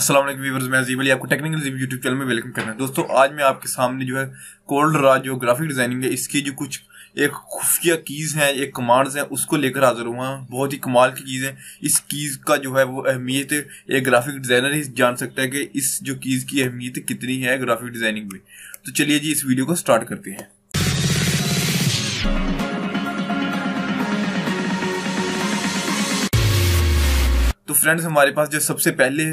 Aslam viewers मैं अजीब अली आपको technical YouTube channel में वेलकम करना है दोस्तों आज मैं आपके सामने जो है कोल्ड राज जो ग्राफिक डिजाइनिंग है इसकी जो कुछ एक खुफिया कीज़ हैं एक कमांड्स हैं उसको लेकर हाजिर हुआ हूँ बहुत ही कमाल की चीज़ है इस कीज़ का जो है वो अहमियत एक ग्राफिक डिज़ाइनर ही जान सकता है कि इस जो कीज़ की अहमियत कितनी है ग्राफिक डिज़ाइनिंग में तो चलिए जी इस वीडियो को स्टार्ट करते हैं तो फ्रेंड्स हमारे पास जो सबसे पहले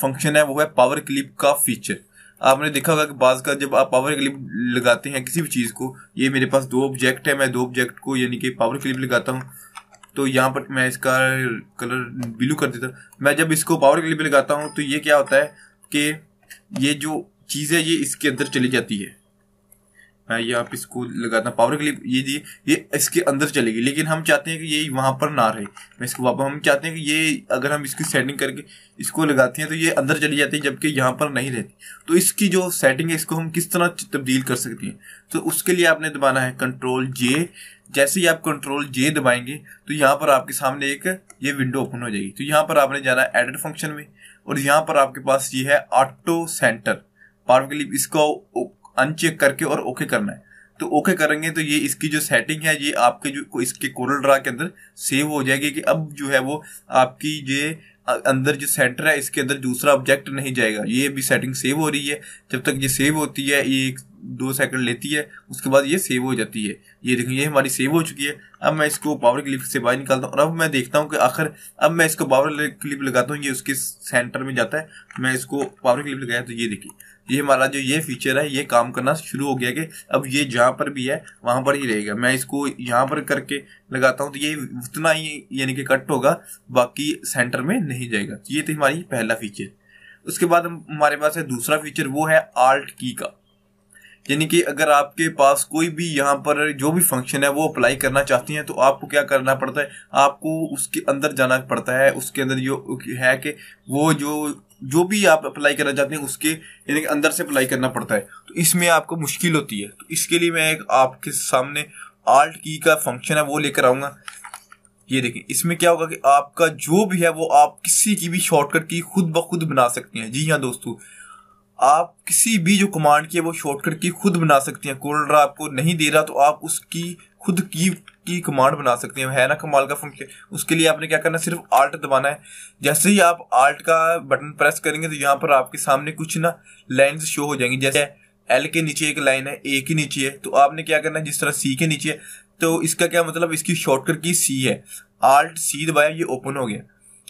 फंक्शन है वो है पावर क्लिप का फीचर आपने देखा होगा कि बाज का जब आप पावर क्लिप लगाते हैं किसी भी चीज़ को ये मेरे पास दो ऑब्जेक्ट है मैं दो ऑब्जेक्ट को यानी कि पावर क्लिप लगाता हूँ तो यहाँ पर मैं इसका कलर ब्लू कर देता मैं जब इसको पावर क्लिप लगाता हूँ तो ये क्या होता है कि ये जो चीज़ है ये इसके अंदर चली जाती है यहाँ पे इसको हूँ पावर के लिए ये दिए ये इसके अंदर चलेगी लेकिन हम चाहते हैं कि ये वहाँ पर ना रहे मैं इसको वापस हम चाहते हैं कि ये अगर हम इसकी सेटिंग करके इसको लगाते हैं तो ये अंदर चली जाती है जबकि यहाँ पर नहीं रहती तो इसकी जो सेटिंग है इसको हम किस तरह तब्दील कर सकते हैं तो उसके लिए आपने दबाना है कंट्रोल जे जैसे ही आप कंट्रोल जे दबाएंगे तो यहाँ पर आपके सामने एक ये विंडो ओपन हो जाएगी तो यहाँ पर आपने जाना है एडिट फंक्शन में और यहाँ पर आपके पास ये है ऑटो सेंटर पावर क्लिप इसको अनचेक करके और ओके करना है तो ओके करेंगे तो ये इसकी जो सेटिंग है ये आपके जो इसके कोरल ड्रा के अंदर सेव हो जाएगी कि अब जो है वो आपकी ये अंदर जो सेंटर है इसके अंदर दूसरा ऑब्जेक्ट नहीं जाएगा ये भी सेटिंग सेव हो रही है जब तक ये सेव होती है ये दो सेकंड लेती है उसके बाद ये सेव हो जाती है ये देखो ये हमारी सेव हो चुकी है अब मैं इसको पावर क्लिप से बाहर निकालता हूँ और अब मैं देखता हूँ कि आखिर अब मैं इसको पावर क्लिप लगाता हूँ ये उसके सेंटर में जाता है मैं इसको पावर क्लिप लगाया तो ये देखिए ये हमारा जो ये फीचर है ये काम करना शुरू हो गया कि अब ये जहाँ पर भी है वहाँ पर ही रहेगा मैं इसको यहाँ पर करके लगाता हूँ तो ये उतना ही यानी कि कट होगा बाकी सेंटर में नहीं जाएगा ये थी हमारी पहला फीचर उसके बाद हमारे पास है दूसरा फीचर वो है आल्ट की का यानी कि अगर आपके पास कोई भी यहाँ पर जो भी फंक्शन है वो अप्लाई करना चाहती हैं तो आपको क्या करना पड़ता है आपको उसके अंदर जाना पड़ता है उसके अंदर जो है कि वो जो जो भी आप अप्लाई करना चाहते हैं उसके यानी कि अंदर से अप्लाई करना पड़ता है तो इसमें आपको मुश्किल होती है तो इसके लिए मैं एक आपके सामने आल्ट की का फंक्शन है वो लेकर आऊँगा ये देखें इसमें क्या होगा कि आपका जो भी है वो आप किसी की भी शॉर्टकट की खुद ब खुद बना सकते हैं जी हाँ दोस्तों आप किसी भी जो कमांड की है वो शॉर्टकट की खुद बना सकते हैं ड्रा आपको नहीं दे रहा तो आप उसकी खुद की की कमांड बना सकते हैं है ना कमाल का फंक्शन उसके लिए आपने क्या करना सिर्फ आल्ट दबाना है जैसे ही आप आल्ट का बटन प्रेस करेंगे तो यहाँ पर आपके सामने कुछ ना लाइन शो हो जाएंगी जैसे एल के नीचे एक लाइन है ए के नीचे है तो आपने क्या करना है जिस तरह सी के नीचे है तो इसका क्या मतलब इसकी शॉर्टकट की सी है आल्ट सी दबाया ये ओपन हो गया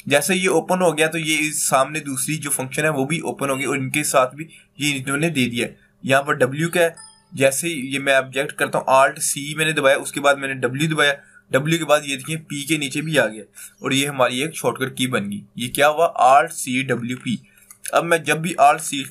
जैसे ये ओपन हो गया तो ये सामने दूसरी जो फंक्शन है वो भी ओपन हो गई और इनके साथ भी ये इन्होंने दे दिया यहाँ पर डब्ल्यू का है जैसे ये मैं ऑब्जेक्ट करता हूँ आर्ट सी मैंने दबाया उसके बाद मैंने डब्ल्यू दबाया डब्ल्यू के बाद ये देखिए पी के नीचे भी आ गया और ये हमारी एक शॉर्टकट की बन गई ये क्या हुआ आर्ट सी डब्ल्यू पी अब मैं जब भी alt C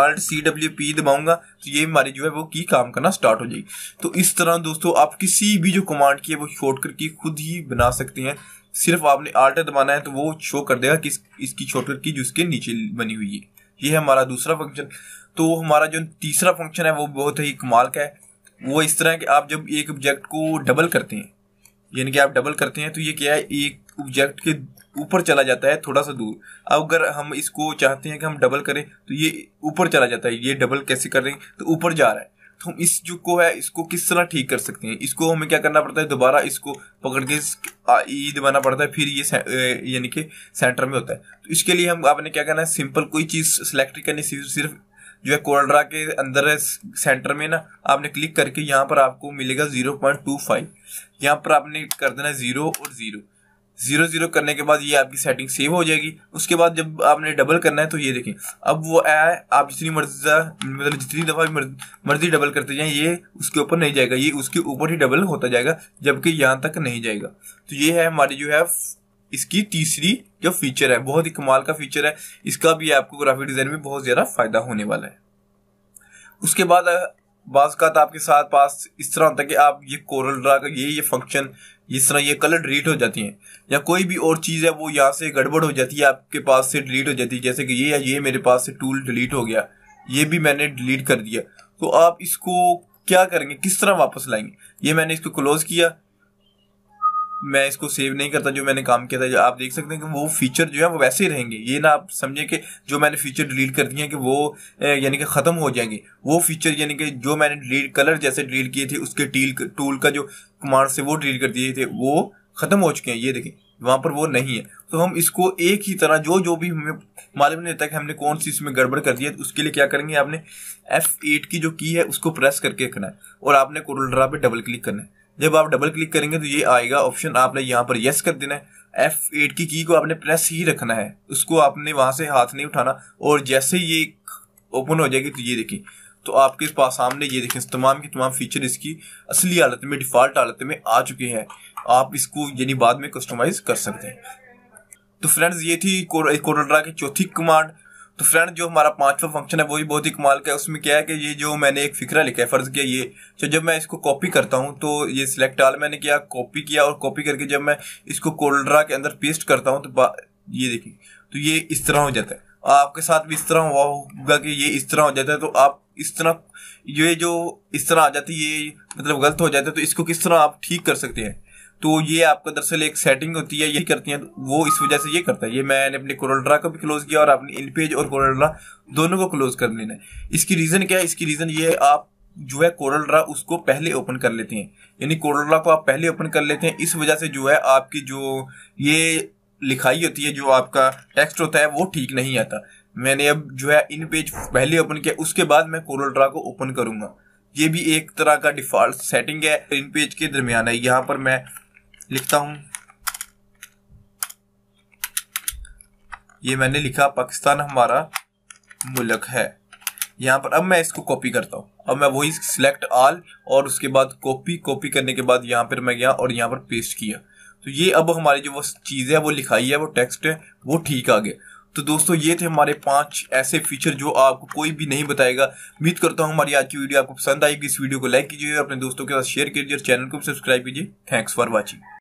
alt C W P दबाऊंगा तो ये हमारी जो है वो की काम करना स्टार्ट हो जाएगी तो इस तरह दोस्तों आप किसी भी जो कमांड की है वो शॉर्टकट की खुद ही बना सकते हैं सिर्फ आपने आल्टर दबाना है तो वो शो कर देगा किस इसकी छोटर की जो उसके नीचे बनी हुई है ये है हमारा दूसरा फंक्शन तो हमारा जो तीसरा फंक्शन है वो बहुत ही कमाल का है वो इस तरह है कि आप जब एक ऑब्जेक्ट को डबल करते हैं यानी कि आप डबल करते हैं तो ये क्या है एक ऑब्जेक्ट के ऊपर चला जाता है थोड़ा सा दूर अब अगर हम इसको चाहते हैं कि हम डबल करें तो ये ऊपर चला जाता है ये डबल कैसे कर रहे हैं तो ऊपर जा रहा है तो हम इस जो को है इसको किस तरह ठीक कर सकते हैं इसको हमें क्या करना पड़ता है दोबारा इसको पकड़ के ई दबाना पड़ता है फिर ये यानी कि सेंटर में होता है तो इसके लिए हम आपने क्या करना है सिंपल कोई चीज़ सेलेक्ट करनी सिर्फ जो है कोल्ड्रा के अंदर सेंटर में ना आपने क्लिक करके यहाँ पर आपको मिलेगा जीरो पॉइंट टू फाइव यहाँ पर आपने कर देना जीरो और जीरो जीरो जीरो करने के बाद ये आपकी सेटिंग सेव हो जाएगी उसके बाद जब आपने डबल करना है तो ये देखें अब वो आया आप जितनी मर्जी मतलब जितनी दफ़ा भी मर्जी डबल करते जाएं ये उसके ऊपर नहीं जाएगा ये उसके ऊपर ही डबल होता जाएगा जबकि यहाँ तक नहीं जाएगा तो ये है हमारी जो है इसकी तीसरी जो फीचर है बहुत ही कमाल का फीचर है इसका भी आपको ग्राफिक डिज़ाइन में बहुत ज़्यादा फायदा होने वाला है उसके बाद बाज़ात तो आपके साथ पास इस तरह होता है कि आप ये कोरल ड्रा कर ये ये फंक्शन इस तरह ये कलर डिलीट हो जाती हैं या कोई भी और चीज़ है वो यहाँ से गड़बड़ हो जाती है आपके पास से डिलीट हो जाती है जैसे कि ये या ये मेरे पास से टूल डिलीट हो गया ये भी मैंने डिलीट कर दिया तो आप इसको क्या करेंगे किस तरह वापस लाएंगे ये मैंने इसको क्लोज़ किया मैं इसको सेव नहीं करता जो मैंने काम किया था आप देख सकते हैं कि वो फीचर जो है वो वैसे ही रहेंगे ये ना आप समझे कि जो मैंने फीचर डिलीट कर दिए हैं कि वो यानी कि ख़त्म हो जाएंगे वो फीचर यानी कि जो मैंने डिलीट कलर जैसे डिलीट किए थे उसके टील टूल का जो कमांड से वो डिलीट कर दिए थे वो ख़त्म हो चुके हैं ये देखें वहाँ पर वो नहीं है तो हम इसको एक ही तरह जो जो भी हमें मालूम नहीं रहता कि हमने कौन सी इसमें गड़बड़ कर दिया है उसके लिए क्या करेंगे आपने F8 की जो की है उसको प्रेस करके रखना है और आपने कोरोलड्रा पे डबल क्लिक करना है जब आप डबल क्लिक करेंगे तो ये आएगा ऑप्शन आपने यहाँ पर येस कर देना है एफ एट की की को आपने प्रेस ही रखना है उसको आपने वहां से हाथ नहीं उठाना और जैसे ये ओपन हो जाएगी तो ये देखिए तो आपके पास सामने ये देखें तमाम के तमाम फीचर इसकी असली हालत में डिफ़ॉल्ट हालत में आ चुके हैं आप इसको यानी बाद में कस्टमाइज कर सकते हैं तो फ्रेंड्स ये थी कोरोड्रा की चौथी कमांड तो फ्रेंड जो हमारा पांचवा फंक्शन है वो भी बहुत ही कमाल का है उसमें क्या है कि ये जो मैंने एक फिक्रा लिखा है फर्ज किया ये तो जब मैं इसको कॉपी करता हूँ तो ये सिलेक्ट आल मैंने किया कॉपी किया और कॉपी करके जब मैं इसको कोल्ड्रा के अंदर पेस्ट करता हूँ तो ये देखिए तो ये इस तरह हो जाता है आपके साथ भी इस तरह हुआ होगा कि ये इस तरह हो जाता है तो आप इस तरह ये जो इस तरह आ जाती है ये मतलब गलत हो जाता है तो इसको किस तरह आप ठीक कर सकते हैं तो ये आपका दरअसल एक सेटिंग होती है ये करती है वो इस वजह से ये करता है ये मैंने अपने कोरोड्रा को भी क्लोज किया और आपने इनपेज और कोरोड्रा दोनों को क्लोज कर लेना है इसकी रीज़न क्या है इसकी रीज़न ये आप जो है कोरल ड्रा उसको पहले ओपन कर लेते हैं यानी कोरल ड्रा को आप पहले ओपन कर लेते हैं इस वजह से जो है आपकी जो ये लिखाई होती है जो आपका टेक्स्ट होता है वो ठीक नहीं आता मैंने अब जो है इन पेज पहले ओपन किया उसके बाद मैं कोरल ड्रा को ओपन करूंगा ये भी एक तरह का डिफॉल्ट सेटिंग है इन पेज के दरमियान है यहाँ पर मैं लिखता हूं ये मैंने लिखा पाकिस्तान हमारा मुल्क है यहाँ पर अब मैं इसको कॉपी करता हूं अब मैं वही सिलेक्ट आल और उसके बाद कॉपी कॉपी करने के बाद यहां पर मैं गया और यहाँ पर पेस्ट किया तो ये अब हमारी जो वो चीज़ है वो लिखाई है वो टेक्स्ट है वो ठीक आ गया तो दोस्तों ये थे हमारे पांच ऐसे फीचर जो आपको कोई भी नहीं बताएगा उम्मीद करता हूँ हमारी आज की वीडियो आपको पसंद आएगी इस वीडियो को लाइक कीजिए अपने दोस्तों के साथ शेयर कीजिए और चैनल को सब्सक्राइब कीजिए थैंक्स फॉर वॉचिंग